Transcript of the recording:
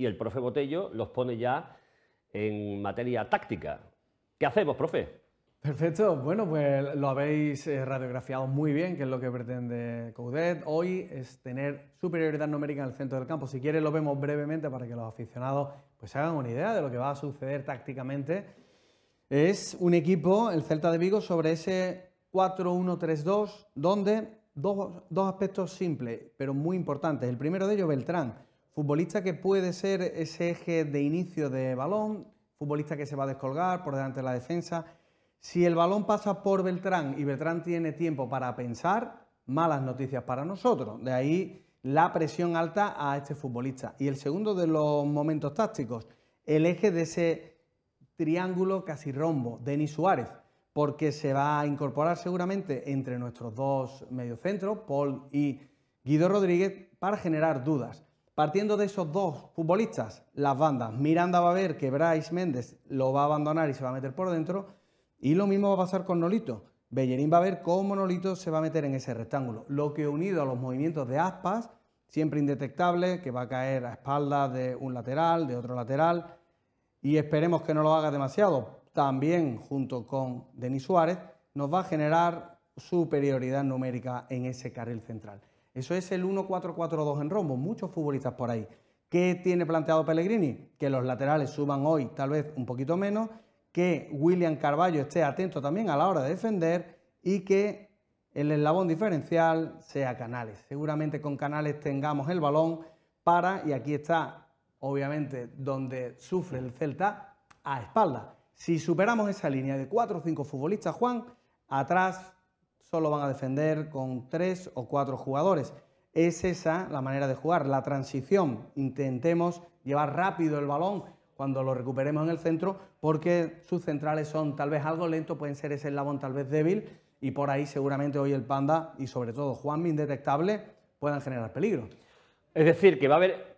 y el profe Botello los pone ya en materia táctica. ¿Qué hacemos, profe? Perfecto, bueno, pues lo habéis eh, radiografiado muy bien, que es lo que pretende Coudet. Hoy es tener superioridad numérica en el centro del campo. Si quieres lo vemos brevemente para que los aficionados pues se hagan una idea de lo que va a suceder tácticamente. Es un equipo, el Celta de Vigo, sobre ese 4-1-3-2, donde dos, dos aspectos simples, pero muy importantes. El primero de ellos, Beltrán Futbolista que puede ser ese eje de inicio de balón, futbolista que se va a descolgar por delante de la defensa. Si el balón pasa por Beltrán y Beltrán tiene tiempo para pensar, malas noticias para nosotros. De ahí la presión alta a este futbolista. Y el segundo de los momentos tácticos, el eje de ese triángulo casi rombo, Denis Suárez, porque se va a incorporar seguramente entre nuestros dos mediocentros, Paul y Guido Rodríguez, para generar dudas. Partiendo de esos dos futbolistas, las bandas, Miranda va a ver que Bryce Méndez lo va a abandonar y se va a meter por dentro, y lo mismo va a pasar con Nolito. Bellerín va a ver cómo Nolito se va a meter en ese rectángulo, lo que unido a los movimientos de aspas, siempre indetectable, que va a caer a espaldas de un lateral, de otro lateral, y esperemos que no lo haga demasiado, también junto con Denis Suárez, nos va a generar superioridad numérica en ese carril central. Eso es el 1-4-4-2 en rombo, muchos futbolistas por ahí. ¿Qué tiene planteado Pellegrini? Que los laterales suban hoy tal vez un poquito menos, que William Carballo esté atento también a la hora de defender y que el eslabón diferencial sea Canales. Seguramente con Canales tengamos el balón para, y aquí está obviamente donde sufre el Celta, a espalda. Si superamos esa línea de 4 o 5 futbolistas, Juan, atrás solo van a defender con tres o cuatro jugadores. Es esa la manera de jugar, la transición. Intentemos llevar rápido el balón cuando lo recuperemos en el centro, porque sus centrales son tal vez algo lentos, pueden ser ese eslabón tal vez débil, y por ahí seguramente hoy el Panda y sobre todo Juanmi indetectable puedan generar peligro. Es decir, que va a haber